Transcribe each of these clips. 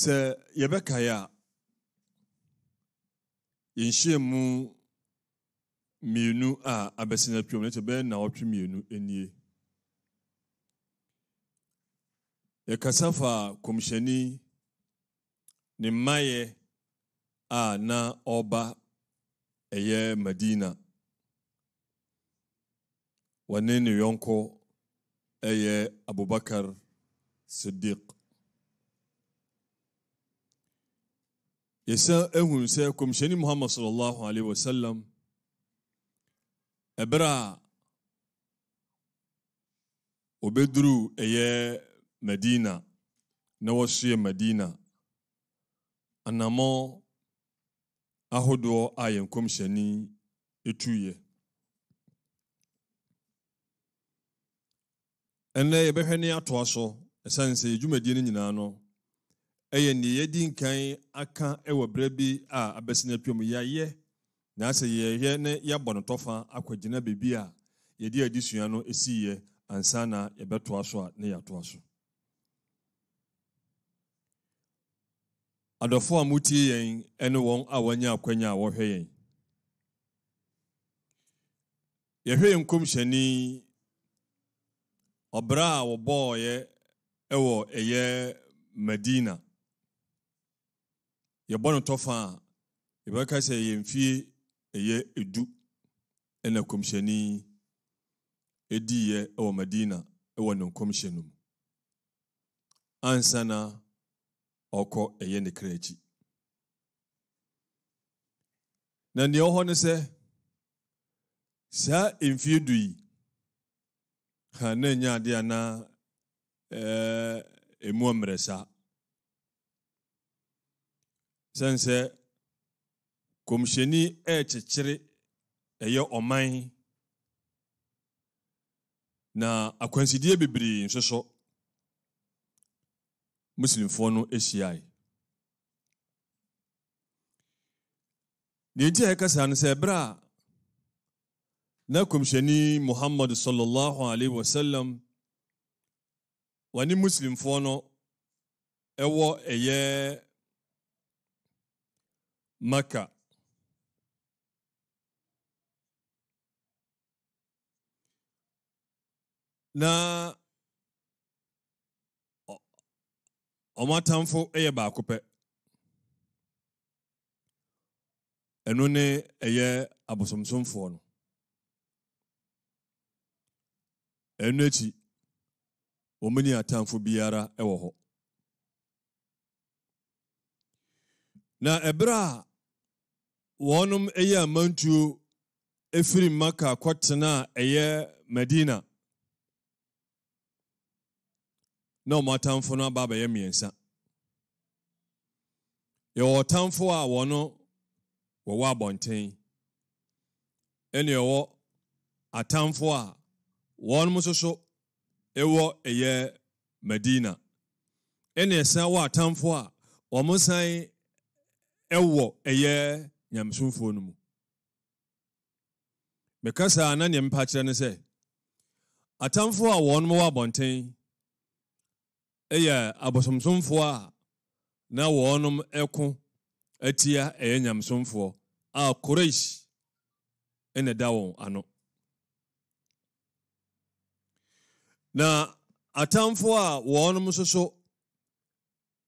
sɛ yɛbɛkae a yɛnhyia mu mmienu a abɛsi na twam nɛkyɛ bɛyɛ naawɔtwe mmienu nie yɛkasa fa kɔmhyɛni ne mmayɛ a na ɔba ɛyɛ madina wɔne ne yɔnko ɛyɛ abubakar siddiq yɛsan ehun sɛ kɔmhyɛni muhammad sallallahu alaihi wa sallam ɛbɛrɛ a obeduru ɛyɛ medina na wɔsoɛ medina anammɔn ahodoɔ a yɛn kɔmhyɛni etuiɛ ɛnɛ yɛbɛhwɛ ne atoa so ɛsan sɛ yɛ no nyinaa no. ɛyɛ nea yɛdi nkan aka wɔ berɛ bi a abɛsi no apem yɛayɛ na sɛ yɛyɛ ne yɛabɔ no tɔfa akɔgyina baabi a yɛde sua no ɛsiiɛ ansa na yɛbɛtoa so a ne yɛatoa so adɔfo a motie yɛn ne wɔn a wɔanya akwanya a wɔhwɛ yɛn yɛhwɛ yɛn nkɔmhyɛni ɔbrɛ a wɔbɔɔyɛ wɔ ɛyɛ madina yɛbɔ no tɔfa a yɛbɛka sɛ yɛn fie ɛyɛ edu ɛna kɔmhyɛni ediiɛ ɛwɔ madina ɛwɔ ne nkɔmhyɛ no mu ansa na ɔkɔ ɛyɛ ne kra akyi na deɛ ɔhɔ no sɛ saa mfie du yi ha na nya adeɛ anaa ɛɛ emu mmerɛ saa sɛne sɛ kɔmhyɛni ɛrekyekyere ɛyɛ ɔman na akwansideɛ bebree nso so muslimfoɔ no ahyiae deɛ nti a yɛkasa no sɛ ɛberɛ a na kɔmhyɛni muhammad sallallahu alaihi wasallam wɔne muslimfoɔ no ɛwɔ ɛyɛ Maka. na ɔmo atamfo yɛ baako pɛ ɛno ne ɛyɛ abosomsomfoɔ no ɛno akyi wɔn ni atamfo biara wɔ hɔ. na ebere a wɔnom ɛyɛ amantuo efiri maka kɔtena a ɛyɛ Medina na ɔmo atamfo no aba abɛyɛ mmiɛnsa yɛwɔ tamfo a wɔno wɔwɔ abɔnten ɛne ɛwɔ atamfo a wɔnom soso ɛwɔ ɛyɛ Medina, ɛne ɛsan wɔ atamfo a ɔmo san ɛwɔ ɛyɛ nyamesomfoɔ no mu meka saa na neɛ mpa kyerɛ ne sɛ atamfoɔ a wɔn wɔ abɔnten ɛyɛ abosomsomfoɔ a na wɔn ɛko atia ɛyɛ nyamesomfoɔ a koreish ɛna da wɔn ano na atamfoɔ a wɔn nso so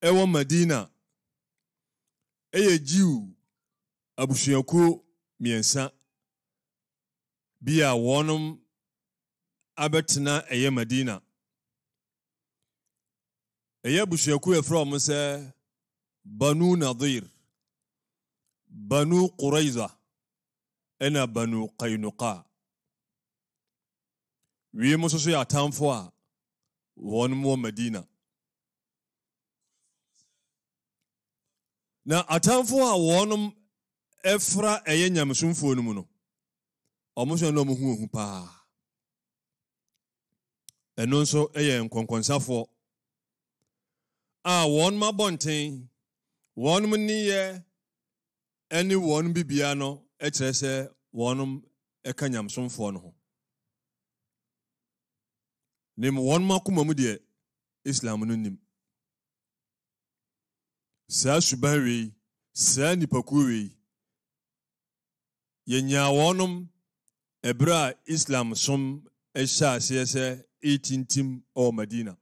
ɛwɔ madina ɛyɛ Jew abusuakuo mmiɛnsa bi a wɔnom abɛtena ɛyɛ Medina. Ɛyɛ abusuakuo yɛfrɛ wɔn Banu Nadir, Banu Quraiza ena Banu Qainuqa. Wiem nso so yɛ a Medina. na atamfoɔ a wɔnom ɛfra ɛyɛ nyamesomfoɔ no mu no ɔmoso na ɔmohu ohu paa ɛno nso ɛyɛ nkɔnkɔnsafoɔ a wɔnom abɔnten wɔnom nniyɛ ɛne wɔnom bibia no ɛkyerɛ sɛ wɔnom ɛka nyamesomfoɔ no ho nim wɔnom akoma mu deɛ islam no nim saa suban wei saa nipakuo wei yɛnyaa wɔnom ɛberɛ a islam som ɛhyɛ aseɛ sɛ ɛretintim wɔ madina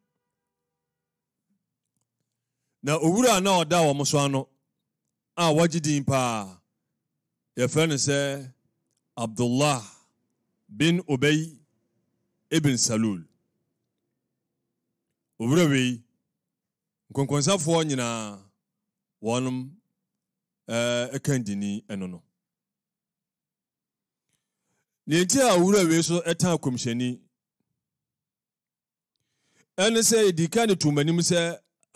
na owura a na ɔda wɔn so ano a wɔgye din paa yɛfrɛ no sɛ abdullah bin obey ibn salul owura wei nkonkonsafoɔ nyinaa wɔnom ɛka eh, dini ɛno no neɛ nti a wura wei so ɛta kɔmhyɛni ɛne sɛ yɛdi ka ne tomanim sɛ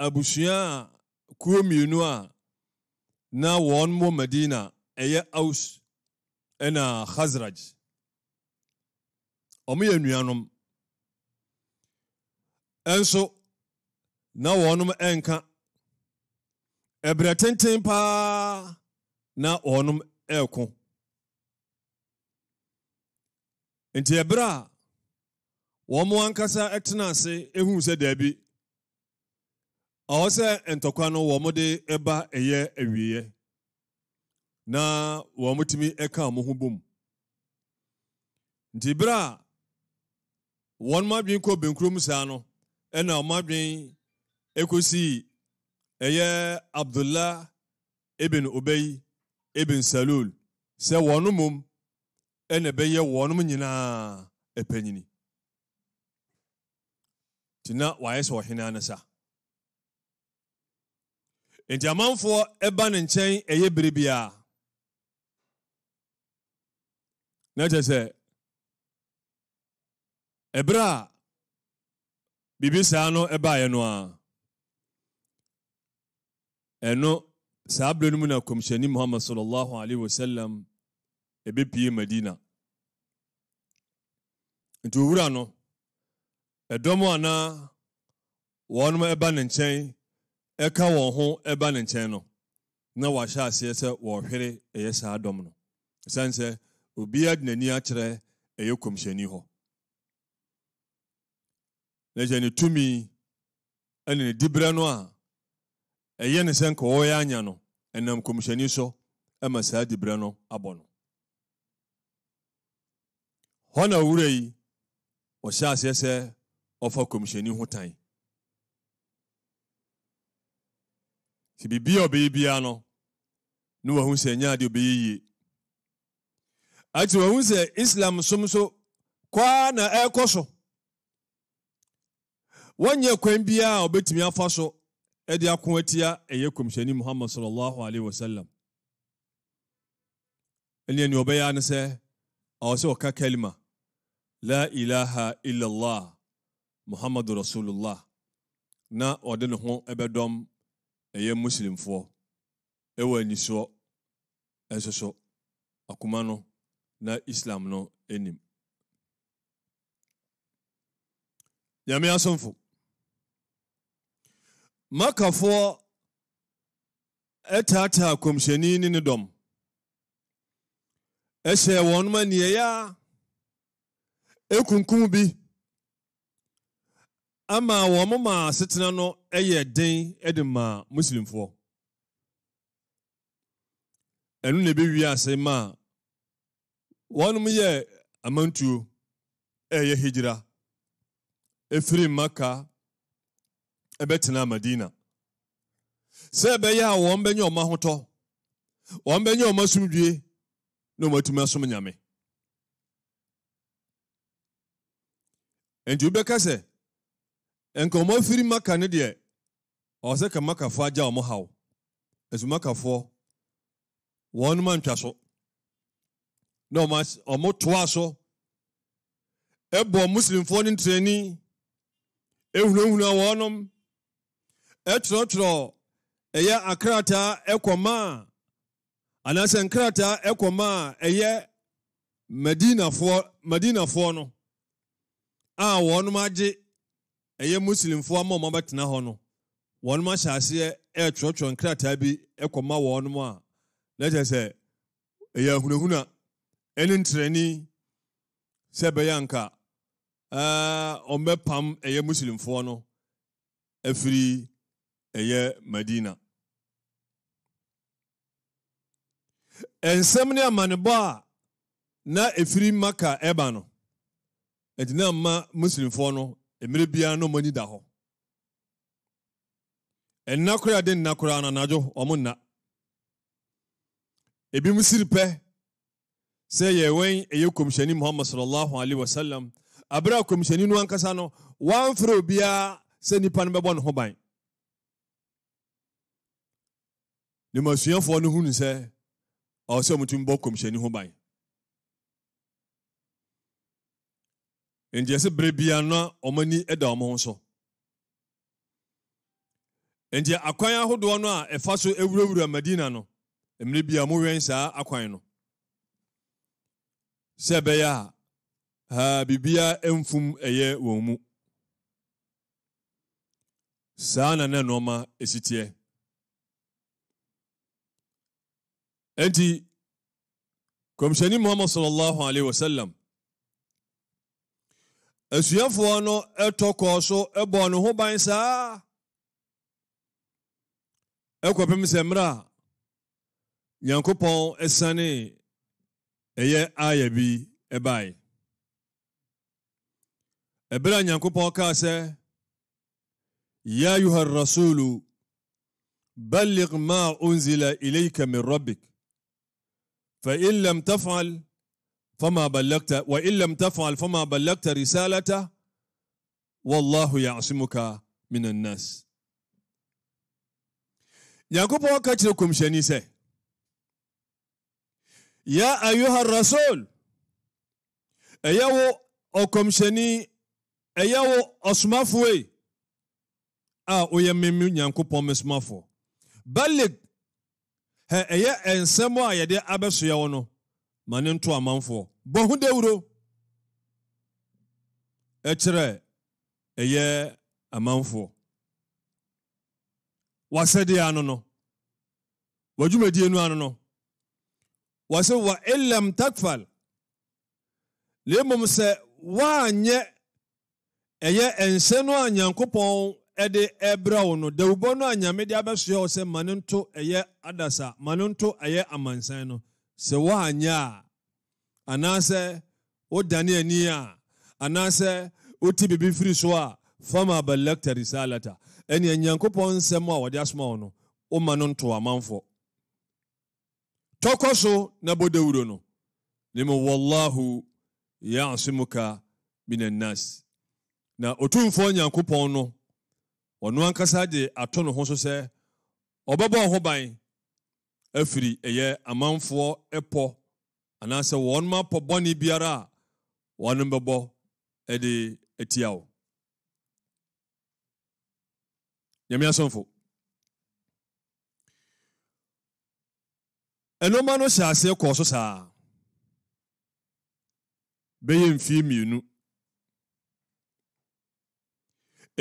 abusua a kuo mmienu a na wɔn wɔ Medina ɛyɛ aus ɛna khazraj ɔmo yɛ nnuanom ɛnso na wɔnom ɛnka Ebere tenten paa na ɔnom ɛrɛko nti ebere a wɔn ankasa ɛtena ase ehu sɛ daabi ɔwɔ sɛ ntɔkwa no wɔn de ɛba ɛyɛ awieɛ na wɔn tumi ɛka wɔn ho bom nti berɛ a wɔn adwene kɔ benkurom saa no ɛna wɔn adwene ekosii ɛyɛ abdullah ibn obey ibn salul sɛ wɔn mom ɛna ɛbɛyɛ wɔn nyinaa ɛpanyini nti na wayɛ sɛ ɔhene ne nti amanfoɔ ɛba ne nkyɛn ɛyɛ bere biara na kyerɛ sɛ ɛberɛ a biribi saa no ɛbaeɛ no a ɛno saa berɛ no mu na kɔmhyɛni muhammad sallallahu alaihi wasallam ɛbɛpie madina nti owura no ɛdɔm anaa wɔnom ɛba ne nkyɛn ɛka wɔn ho ɛba ne nkyɛn no na wahyɛ aseɛ sɛ wɔrehwere ɛyɛ saa dɔm no ɛsiane sɛ obiara de n'ani akyerɛ ɛyɛ kɔmhyɛni hɔ na gyɛ ne tumi ɛne ne diberɛ no a ɛyɛ ne sɛ nka ɔyɛ anya no ɛnam kɔmhyɛni so ɛma saa diberɛ no abɔ no hɔ na wura yi ɔhyɛ aseɛ sɛ ɔfa kɔmhyɛni ho tan sɛ biribi a ɔbɛyɛ biara no na wahu sɛ ɛnyɛ adeɛ ɔbɛyɛ yie ati wahu sɛ islam som so kwaa na ɛrekɔ so wɔnyɛ kwan biara a ɔbɛtumi afa so ادي اكون وتيا ايكم شني محمد صلى الله عليه وسلم اني ان يوبيا انا او سو كلمه لا اله الا الله محمد رسول الله نا ودن هو ابدوم اي مسلم فو ايوا ني سو اسسو اكومانو نا اسلام نو انيم يا مي اسنفو makafoɔ taataa kɔmhyɛni ne ne dɔm ɛhyɛ wɔn ma nneɛyɛ a ɛkunkum bi ama wɔn ma asetena no yɛ den de ma muslimfoɔ ɛnu na ɛbɛwie ase ma wɔn wɔnom yɛ amantuo ɛyɛ hijira efiri maka ɛbɛtena madina sɛ ɛbɛyɛ a wɔn bɛnya ɔma ahotɔ wɔn bɛnya ɔma asomdwie na wɔatumi asom nyame nti wobɛka sɛ nka ɔma firi maka no deɛ ɔwɔ sɛ ka makafoɔ agya ɔmo haw ɛsɛ makafoɔ wɔn ma ntwa so na ɔmo toa so ɛbɔ muslimfoɔ no ntrani ehunahuna wɔnom ɛtwerɛtwerɛ ɛyɛ akrataa ɛkɔma a anaasɛ nkrataa ɛkɔma a ɛyɛ madinafoɔ madinafoɔ no a wɔnom agye ɛyɛ muslimfoɔ ama ɔma bɛtena hɔ no wɔnom ahyɛ aseɛ ɛretwerɛtwerɛ nkrataa bi ɛkɔma wɔnom a lɛkyɛ sɛ ɛyɛ ahunahuna ɛne ntrɛni sɛ ɛbɛyɛ anka ɔmbɛpam ɛyɛ muslimfoɔ no afiri ɛyɛ madina nsɛm ne amanebɔ a na ɛfiri maka ɛba no ɛnti na mma muslimfoɔ no mmerɛ biara na ɔmani da hɔ ɛnna koraa de nna koraa no anadwo ɔmo nna ebinom siri pɛ sɛ yɛ wɛn ɛyɛ kɔmhyɛni muhammad sallallahu alaihi wasallam abere a kɔmhyɛni no ankasa no wɔamfrɛ obiara sɛ nipa no bɛbɔ ne ho ban nneɛmasuafoɔ no hunu sɛ ɔwɔ sɛ ɔmotumi bɔ kɔmhyɛni ho ban nti ɛsɛ bere bia na ɔmani da ɔmo ho so nti akwan ahodoɔ no a ɛfa so ewurawura madina no mmerɛ bia mowɛn saa akwan no sɛ ɛbɛyɛ a ha biribia mfum ɛyɛ wɔn mu saa na na nneɛma esiteɛ. nti kɔmhyɛni muhammad sallallahu alaihi wasallam asuafoɔ no ɛtɔ kɔɔ so ɛbɔɔ ne ho ban saa ɛkɔpem sɛ mmerɛ a nyankopɔn ɛsane ɛyɛ aya bi ɛbae ɛberɛ a nyankopɔn kaa sɛ ya ayuha rasulu ballig ma unzila ilaika min rabbik فإن لم تفعل فما بلغت وإن لم تفعل فما بلغت رسالته والله يعصمك من الناس يعقوب وكاتل لكم يا أيها الرسول أيها أكم شني أيها أسمافوي أه ويا ميمي يعقوب أسمافو بلغ ɛyɛ nsɛm a yɛde abɛsoɛ wo no ma ne nto amanfoɔ bɔho dawuro ɛkyerɛ ɛyɛ amanfoɔ wasɛdeɛ ano no w'adwumadie no ano no wasɛ wa ilam takfal na mmom sɛ woanyɛ ɛyɛ nhyɛ no a nyankopɔn ɛde ɛbrɛ wo no dawubɔ no a nyame de abɛsoɛ wo sɛ ma no nto ɛyɛ adasa ma no nto ɛyɛ amansan no sɛ woanyɛ a anaasɛ wodane ani a anaasɛ wote biribi firi so a fama balakta risalata ɛnea nyankopɔn nsɛm a wɔde asoma wo no woma no nto amanfo tɔkɔ so na bɔ dawuro no ne mu wallahu yasimuka minannas na ɔtumfoɔ nyankopɔn no ɔno ankasa de ato ne ho so sɛ ɔbɛbɔ ho ban afiri ɛyɛ amanfoɔ ɛpɔ anaasɛ wɔn ma pɔ bɔne biara a wɔn bɛbɔ ɛde atia wo nyame asɔmfo ɛnoma no hyɛ aseɛ kɔɔ so saa bɛyɛ mfeɛ mmienu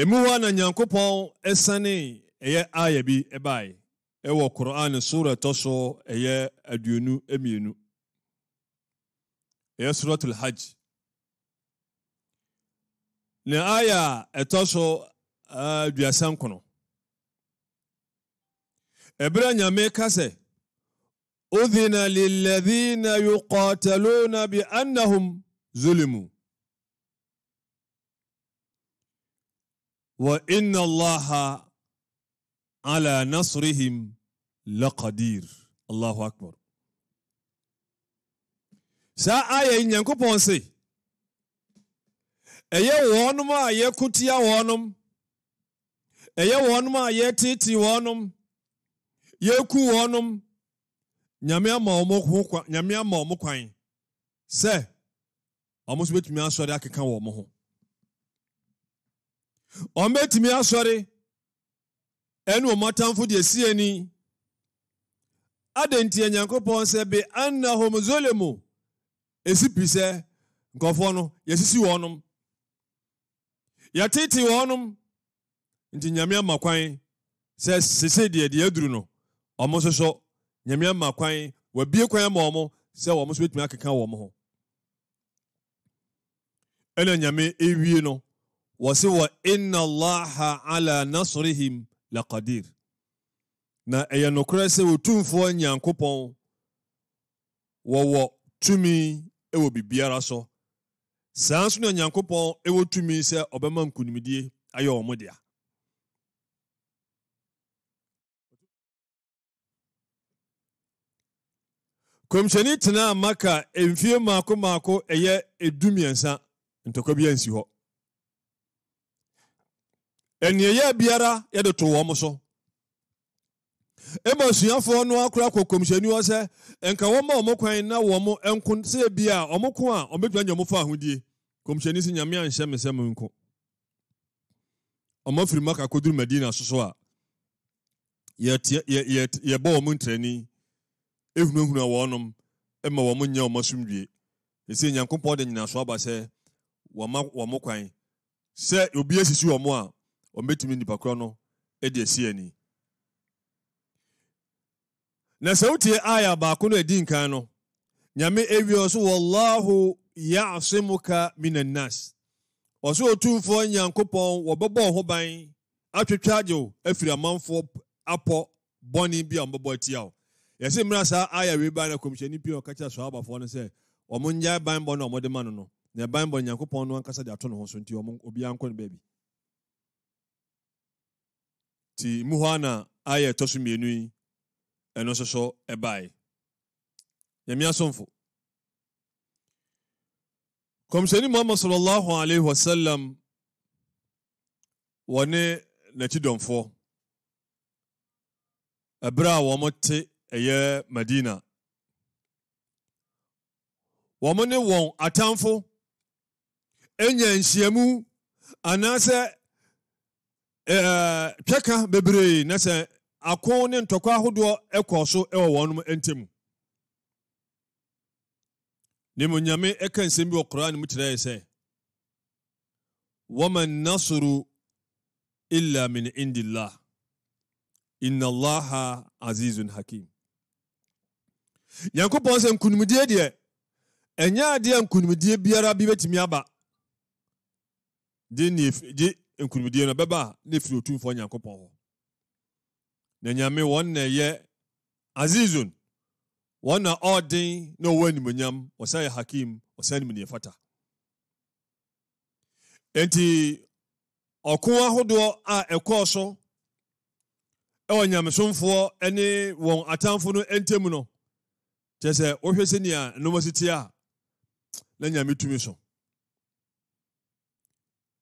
emu wa na nyankopɔn ɛsane ɛyɛ aya bi ɛbae ɛwɔ quran sura toso eye ɛyɛ aduonu eye ɛyɛ suratul hajj ne aya etoso ɛtɔ so aduasa nyame kase sɛ أذن للذين يقاتلون بأنهم ظلموا wa inna allaha ala nasrihim laqadir allahu akbar saa ayɛ nyankopɔn se ɛyɛ wɔnom a yɛko tia wɔnom ɛyɛ wɔnom a yɛtetee wɔnom yɛku wɔnom nyame ama ɔmo kwan sɛ ɔmo nso bɛtumi asɔre akeka wɔ ho ɔmbɛtumi asọrị ɛne ɔmɔtamfo deɛ esi ni adɛn nti nyankopɔn sɛ be annahum zolemu esi piri sɛ nkɔfoɔ no yɛsisi wɔnom yɛtete wɔnom nti nyame ama kwan sɛ sese deɛ deɛ aduru no ɔmo nso nyame ama kwan wabie kwan ama ɔmo sɛ wɔn nso bɛtumi akeka wɔn ho ɛna nyame ewie no wɔ se wɔ inna allaha ala nasrihim laqadir na ɛyɛ nokorɛ sɛ ɔtumfoɔ nyankopɔn wɔwɔ tumi wɔ biribiara so saa nso na nyankopɔn ɛwɔ tumi sɛ ɔbɛma nkonimdie ayɛ ɔ mo dea komhyɛni tenaa maka mfie maako bia ɛneɛ yɛ biara yɛde to wɔn so ɛma asuafoɔ no akora kɔ kɔmhyɛni hɔ sɛ nka a ɔmo kwan na wɔn nko sɛ ebia ɔmo ko a ɔmɛtwa nyɛ ɔmofo ahodie kɔmhyɛni sɛ nyame anhyɛ me sɛ menko afiri firi maka kɔduru madina soso a yɛbɔ ɔmo ntrani ehunahuna wɔnom ma wɔn nyɛ ɔmo asomdue ɛsɛ nyankopɔn de nyinaso aba sɛ wɔma wɔn kwan sɛ obi esisi wɔn a ɔmɛtumi nnipakorɔ no de asi ani na sɛ wotie aya baako no adi nkan no nyame ɛwie so wallahu yasemuka minannas ɔtumfoɔ nyankopɔn wɔbɛbɔ ho ban agye wo afiri amanfoɔ apɔ bɔne bi a ɔmbɛbɔ atia wo yɛse mmra saa aya wei na kɔmhyɛni pii ɔka kyerɛ soabafoɔ no sɛ ɔmo nyɛ banbɔ no a ɔmɔde ma no no na ɛbanbɔ nyankopɔn no ankasa de ato ho so nti ɔmo obiara nkɔ nti mu hɔ na ayɛ ɛtɔ so mmienu yi ɛno nso so ɛbae nyame asomfo kɔmhyɛni muhammad sallallahu alaihi wasallam wɔne n'akyi dɔmfoɔ ɛberɛ a wɔte ɛyɛ madina wɔn ne wɔn atamfo anya nhyiamu anaasɛ twɛka bebree na sɛ ako ne ntɔkwa ahodoɔ kɔ so wɔ wɔn ntam ne mu nyame ka nsɛm bi wɔ koraa ne mu kyerɛɛ sɛ wama nasoro illa min indillah inna allaha azizun hakim nyankopɔn sɛ nkonimdie deɛ ɛnyɛ adeɛ a nkonimdie biara bi bɛtumi aba nkurumdie no bɛba a na firi otumfoɔ nyankopɔn hɔ na nyame wɔn na ɛyɛ azizun wɔn na ɔɔden na ɔwɔ animonyam ɔsan yɛ hakim ɔsan nim neɛ fata enti ɔko ahodoɔ a ɛkɔɔ so ɛwɔ nyamesomfoɔ ne wɔn atamfo no ntam no kyerɛ sɛ wohwɛ sɛnea nnoma si te a na nyame tumi so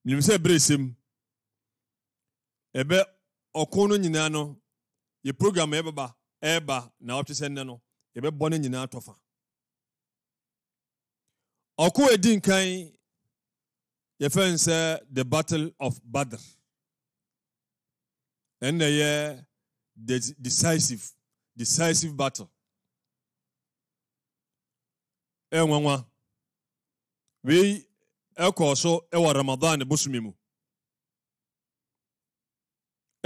menim sɛ berɛ sɛm Ebe, ɔko no nyinaa no yɛ program ɛbɛba ɛɛba na ɔtwe sɛ nnɛ no yɛbɛbɔ no nyinaa tɔfa ɔko edi nkan yɛfɛ n sɛ the battle of badr ɛnna yɛ the decisive decisive battle ɛnwanwa wei ɛkɔɔ so ɛwɔ ramadan bosomi mu.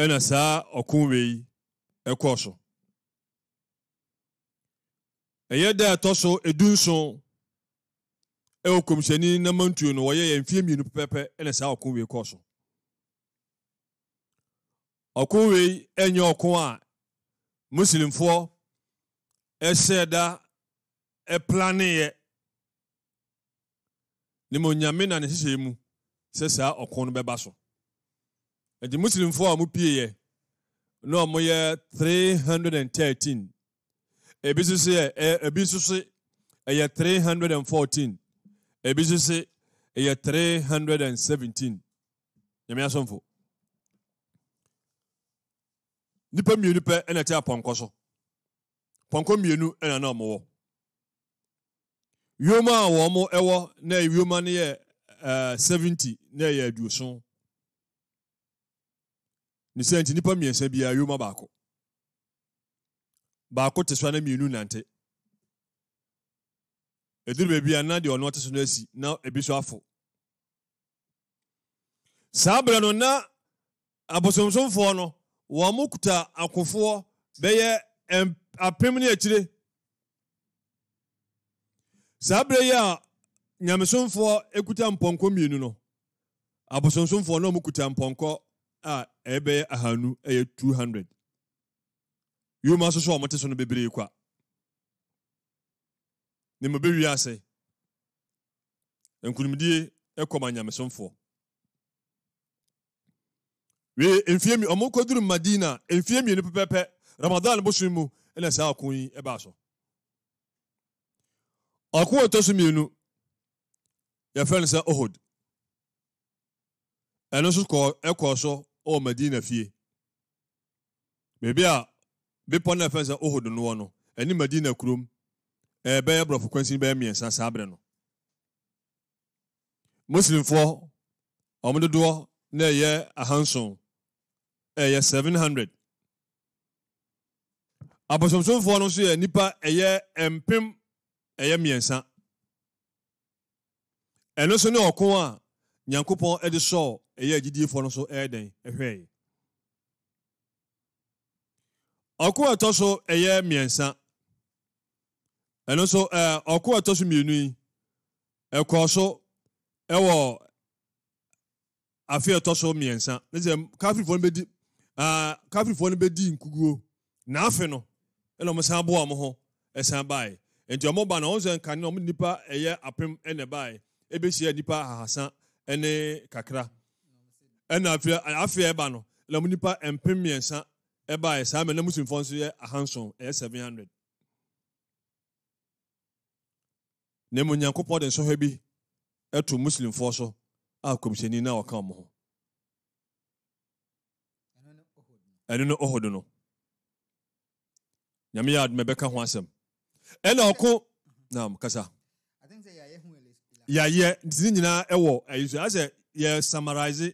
ɛna saa ɔko wei ɛkɔɔ so ɛyɛ da ɛtɔ so edu nson ɛwɔ komisɛni namantuo no wɔyɛ yɛn fie mmienu pɛpɛpɛ ɛna saa ɔko wei kɔɔ so ɔko wei ɛnyɛ ɔko a muslimfoɔ ɛsɛ da ɛplaneeɛ ne mo nyame na ne hyehyɛ mu sɛ saa ɔko no bɛba so the muslimfoɔ for mopieɛ no ɔmoyɛ 313 A business, a business, nso so 314 A business, so ɛyɛ 317 nyame asomfo nnipa mmienu pɛ ɛna ɛte apɔnkɔ so pɔnkɔ mmienu ɛna na ɔmowɔ wioma a wɔn ɛwɔ na 70 ne ɛyɛ ne sɛ nti nnipa mmiɛnsa biara yoma baako baako te so na mmienu nante ɛduru baabi a na deɛ ɔno ɔte so no asi na ebi so afo saa berɛ no na abosomsomfoɔ no wɔn mo kuta akofoɔ bɛyɛ apem ne akyire saa berɛ yi a nyamesomfoɔ ekuta mpɔnkɔ mmienu no abosomsomfoɔ na wɔn kuta mpɔnkɔ a ɛbɛyɛ ahanu ɛyɛ 200 yoma nso so a wɔte no bebree kwa ne ase nkonimdie ɛkɔma nyamesomfoɔ wee mfie mi madina mfie mmienu pɛpɛpɛ ramadan bosom mu ɛna saa ɔko yi ebe asọ. Ọkụ ọtọ ɛtɔ so mmienu yɛfrɛ no sɛ ohod ɛno nso kɔɔ ɛkɔɔ so ɔwɔ madina fie beebi a bepɔ no a fɛn sɛ ohod noɔ no ɛne madina kurom ɛbɛyɛ borɔfo kwansin bɛyɛ mmiɛnsa saa abere no muslimfoɔ ɔmo dodoɔ na ɛyɛ ahanson ɛyɛ seven hundred abosomsomfoɔ no nso yɛ nipa ɛyɛ mpem ɛyɛ mmiɛnsa ɛno nso ne ɔko a nyankopɔn de sɔɔ ɛyɛ agyidiefoɔ no so ɛyɛ dɛn ɛhwɛɛ ɔko a ɛtɔ so ɛyɛ mmiɛnsa ɛno nso ɛɛ ɔko a ɛtɔ so mmienu yi ɛkɔɔ so ɛwɔ afe ɛtɔ so mmiɛnsa ne sɛ kafirifoɔ no bɛdi aa kafirifoɔ no bɛdi nkuguo n'afe no ɛna wɔn san boɔ wɔn ho ɛsan baeɛ nti wɔn ba na wɔn sɛ nkane na wɔn nipa ɛyɛ apem ɛna baeɛ ebesia nipa ahasa ɛne kakra ɛna afei ɛba no na mu nipa mpem mmiɛnsa ɛbaeɛ saa mɛ na musumfoɔ nso yɛ ahanson ɛyɛ seven hundred na mu nyankopɔn de nsɔhwɛ bi ɛto muslimfoɔ so a komisɛni na ɔka wɔn ho ɛno no ɔhodo no nyame yɛ adoma bɛka ho asɛm ɛna ɔko naam kasa yɛayɛ ne nyinaa ɛwɔ ayi so asɛ yɛ summarize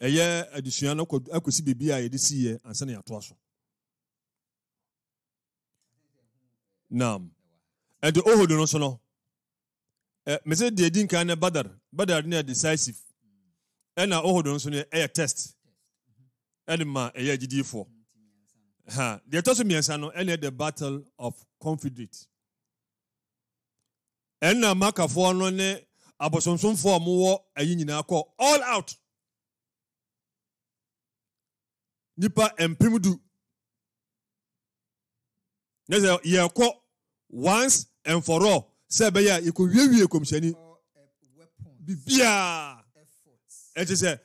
ɛyɛ adesua no akɔsi biribi a yɛde si yɛ ansa na yɛatoa so nam ɛde ohod no so no mese deɛ di nkan ne badar badar ne yɛ decisive ɛna ohod no so no ɛyɛ test ɛde ma ɛyɛ agyidiefoɔ ha deɛ ɛtɔ so mmiɛnsa no ɛna the battle of confederate ɛna makafoɔ no ne abosonsomfoɔ a mowɔ ayi nyinaa kɔ all out nipa mpem du ne sɛ yɛkɔ once and for all sɛ ya a yɛkɔwiewie kɔmhyɛni biribiaa ɛte sɛ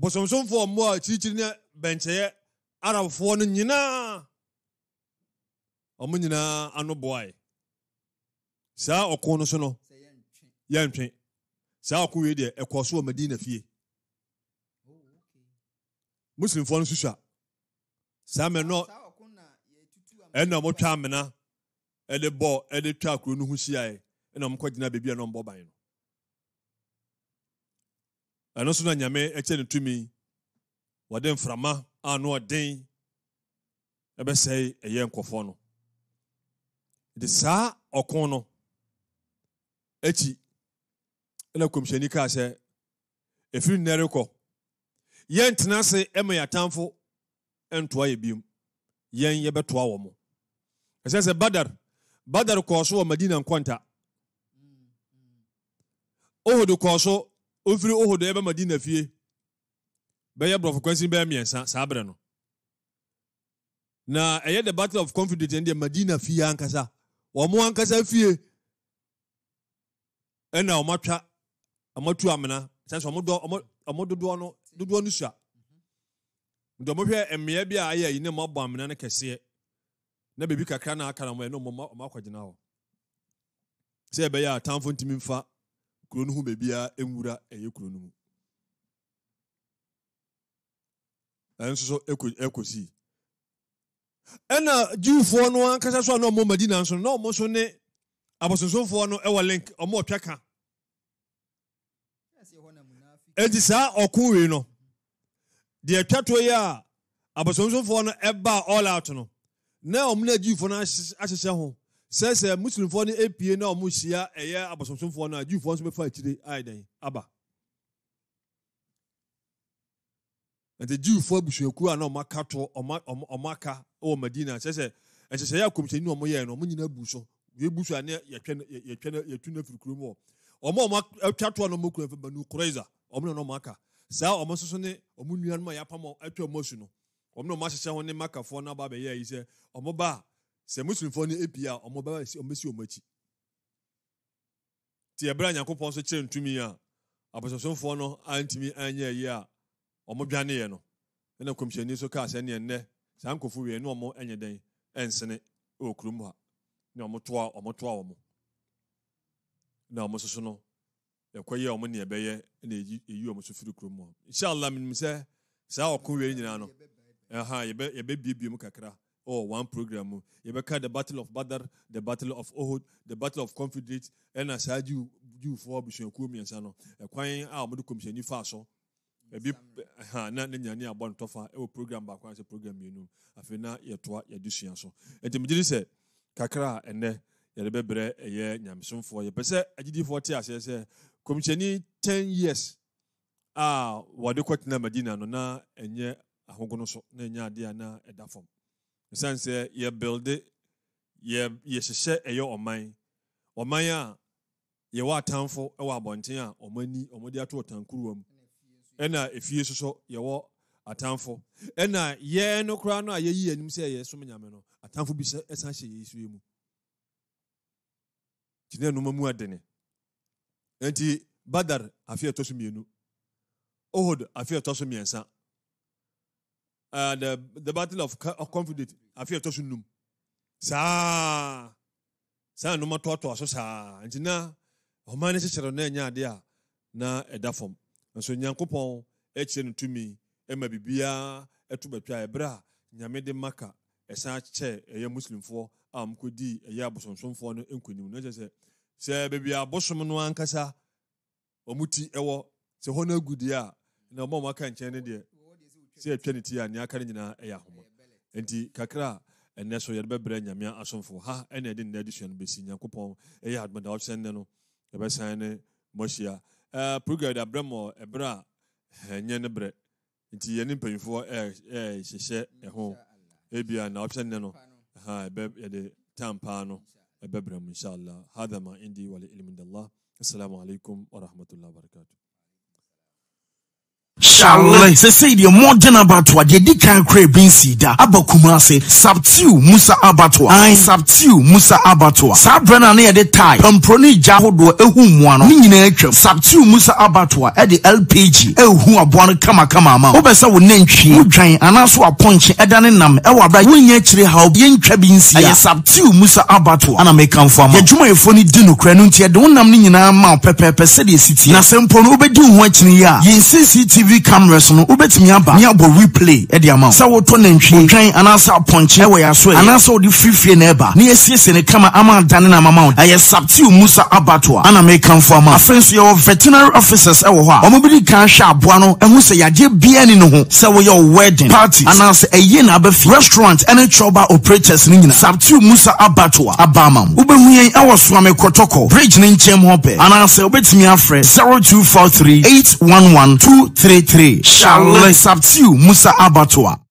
bosomsomfoɔ mmoa a kyirikyiri ne bɛnkyɛeɛ arabfoɔ no nyinaa ɔmo nyinaa ano boae saa ɔko no so no yɛntwe saa ɔko wei deɛ ɛkɔɔ so wɔ madina fie muslimfoɔ no nsusua saa mɛ nɔ ɛna wɔtwa amena ɛde bɔ ɛde twa kuro no ho hyiaeɛ ɛna wɔkɔgyina baabi a na wɔbɔ ban no ɛno nso na nyame ɛkyɛ ne tumi wɔde nframa a na ɔden ɛbɛsɛe ɛyɛ nkɔfoɔ no de saa ɔko no akyi ɛna kɔmhyɛni kaa sɛ efiri nnɛ kɔ. yɛntena ase ma yɛ atamfo ntoa yɛ biom yɛn yɛbɛtoa wɔ mo ɛsɛ sɛ badar badar kɔɔ so wɔ madina nkɔnta ohodo kɔɔ so ofiri ohod ɛbɛ madina fie bɛyɛ borɔfo kwansin bɛyɛ mmiɛnsa saa berɛ no na ɛyɛ the battle of confidence deɛ madina fie ankasa wɔn ankasa fie ɛna wɔn atwa wɔn atu amena sɛ sɛ wɔn dodoɔ no dodoɔ no sua nti ɔmohwɛ mmea bi a ayɛ yi ne ma ɔbɔ amena no kɛseɛ na baabi kakra na aka namɔ ɛne ɔma akɔgyina hɔ sɛ ɛbɛyɛ a tamfo ntumi mfa kuro no ho baabiara nwura ɛyɛ kuro no mu ɛnso so ɛkɔsii ɛna jiwfoɔ no ankasa so a na ɔmo madina nso na ɔmo so ne abosonsomfoɔ no ɛwɔ link ɔmo ɔtwa ka eti saa ɔko wei no The ɛtwa to yi a abosomsomfoɔ no ɛba all out no na ɔmo na agyufoɔ no se ho sɛsɛ muslimfoɔ no apue na ɔmo hyia ɛyɛ no a agyufoɔ nso bɛfa akyire ayɛ dɛn aba nti jiwfoɔ abusuakuo a na ɔmo to omaka aka wɔ madina sɛsɛ ɛhyehyɛ yɛ akɔmhyɛni na ɔmo yɛɛ no ɔmo nyinaa bu so yɛbu so a ne yɛtwɛ yɛtwɛ yɛtu na firi kurom wɔ ɔmo a ɔmo atwa toɔ na ɔmo kura fɛ banu kuraiza ɔmo no ɔmo saa ɔmo soso ne ɔmo nua no ma yɛapam atwa ɔmo asu no ɔmo na ɔmo ahyehyɛ ho ne makafoɔ no aba abɛyɛ yi sɛ ɔmo ba sɛ muslimfoɔ no epi a ɔmo ba ɔmo si ɔmo akyi te ɛbrɛ a nyankopɔn so kyerɛ ntumi a abososomfoɔ no antumi anyɛ yi a ɔmo dwaneɛ no ɛna kɔmhyɛni so kaa sɛ neɛ nnɛ saa nkɔfo wie ne ɔmo ɛnyɛ dɛn ɛnsene ɛwɔ kurom ha ne ɔmo toa ɔmo toa ɔmo na ɔmo soso no yɛkɔyɛ ɔmo nea ɛbɛyɛ na ɛyi ɔmo so firi kurom hɔ inshallah menim sɛ saa ɔko wei nyinaa no ɛha yɛbɛbiebie mu kakra or one program mu yɛbɛka the battle of badar the battle of ohod the battle of confederate ɛna saa jiw jiwfoɔ abusuakuo mmiɛnsa no ɛkwan a ɔmo de kɔmhyɛni faa so ebi ha na ne nyane abɔ ntɔfa ɛwɔ program baako ansa program mmienu afei na yɛtoa yɛde sua so nti megye di sɛ kakra a ɛnɛ yɛde bɛbrɛ ɛyɛ nyamesomfoɔ yɛpɛ sɛ agyidifoɔ te aseɛ sɛ kɔmhyɛni ten years a wɔde kɔtena madina no na ɛnyɛ ahogono so na ɛnyɛ adeɛ a na ɛda fam ɛsiane sɛ yɛbɛlde yɛ yɛhyehyɛ ɛyɛ ɔman ɔman a yɛwɔ atamfo wɔ abɔnten a wɔn ani wɔde ato ɔtan kuruwa mu ɛna efie so so yɛwɔ atamfo ɛna yɛn no koraa no a yɛyi anim sɛ yɛ som nyame no atamfo bi sɛ ɛsan hyɛ yɛn so yɛ mu gyina nnoma mu adene Nti badar afe ɛtɔ so mmienu ohod afe ɛtɔ so mmiɛnsa ɛɛ ah, the, the battle of, confidence confident ɛtɔ so num saa saa nnoma toatoa so saa nti na ɔman no hyehyɛre na ɛnyɛ adeɛ a na ɛda fam nso nyankopɔn akyerɛ no tumi ma biribiaa ɛto batwa a ɛberɛ a nyame de maka ɛsan kyɛ ɛyɛ muslimfoɔ a mkɔdii ɛyɛ abosonsomfoɔ no nkonim no ɛkyɛ sɛ sɛ baabi abosom no ankasa ɔmo ti ɛwɔ sɛ hɔ no agu deɛ a na ɔmo a ɔmo aka nkyɛn no deɛ sɛ atwa ne ti a nea aka no nyinaa ɛyɛ ahoma nti kakra a ɛnɛ so yɛde bɛbrɛ nyame asomfo ha ɛna yɛde nnɛ adesua no bɛsi nyankopɔn ɛyɛ adomada ɔkyɛ nnɛ no yɛbɛsan ne mɔhyia ɛɛ program yɛde abrɛ mɔ ɛbrɛ a ɛnyɛ ne brɛ nti yɛne mpanyinfoɔ ɛɛ ɛɛ hyehyɛ ɛho ebia na ɔkyɛ nnɛ no ha ɛbɛ yɛde tam paa no. ببرم إن شاء الله هذا ما عندي ولي من الله السلام عليكم ورحمة الله وبركاته Charlie. Sese deɛ mɔden abatoa deɛ di kan kura ebinsi da aba kumase sabtiu musa abatoa. sabtiu musa abatoa. Saa brɛ na ne yɛ de taae pamporo ne gya ahodoɔ ehu mua no ne nyinaa atwam. Sabtiu musa abatoa ɛde LPG ehu abuana kama kama ama. Wobɛ sɛ wo nantwie wodwan anaso apɔnkye ɛda ne nam ɛwɔ abira wonya akyire ha yɛn ntwa bi a. Ɛyɛ sabtiu musa abatoa ana mekanfo ama. Yɛdwumayɛfo no di nokura no nti ɛde wo nam ne nyinaa ma wo pɛpɛɛpɛ sɛdeɛ si tie. Na sɛ mpo no wobɛdi wo ho CCTV tv cameras no wobɛtumi aba ne abɔ replay ɛde e ama wo sɛ wotɔ nantwie dwan anaasɛ apɔnkye ɛwɔ yɛaso ɛyɛ anaasɛ wode firifie na ɛba ne yɛsiesie ne kama ama adane no Mama. wo ɛyɛ sapteo musa abatoa ana mekamfo ama afei nso yɛwɔ veterinary officers ɛwɔ hɔ a ɔmobɛdi ka hwɛ aboa no ɛho sɛ yadeɛ bia ni no ho sɛ woyɛ wedding party anaasɛ ɛyie na abɛfi restaurant ɛne chɔba operators no nyina sapteo musa abatoa aba ama mo wobɛhu yɛn ɛwɔ soame kɔtɔkɔ bridge ne nkyɛm hɔ pɛ anaasɛ wobɛtumi afrɛ 0243 811 23 three shall subdue Musa Abatoa.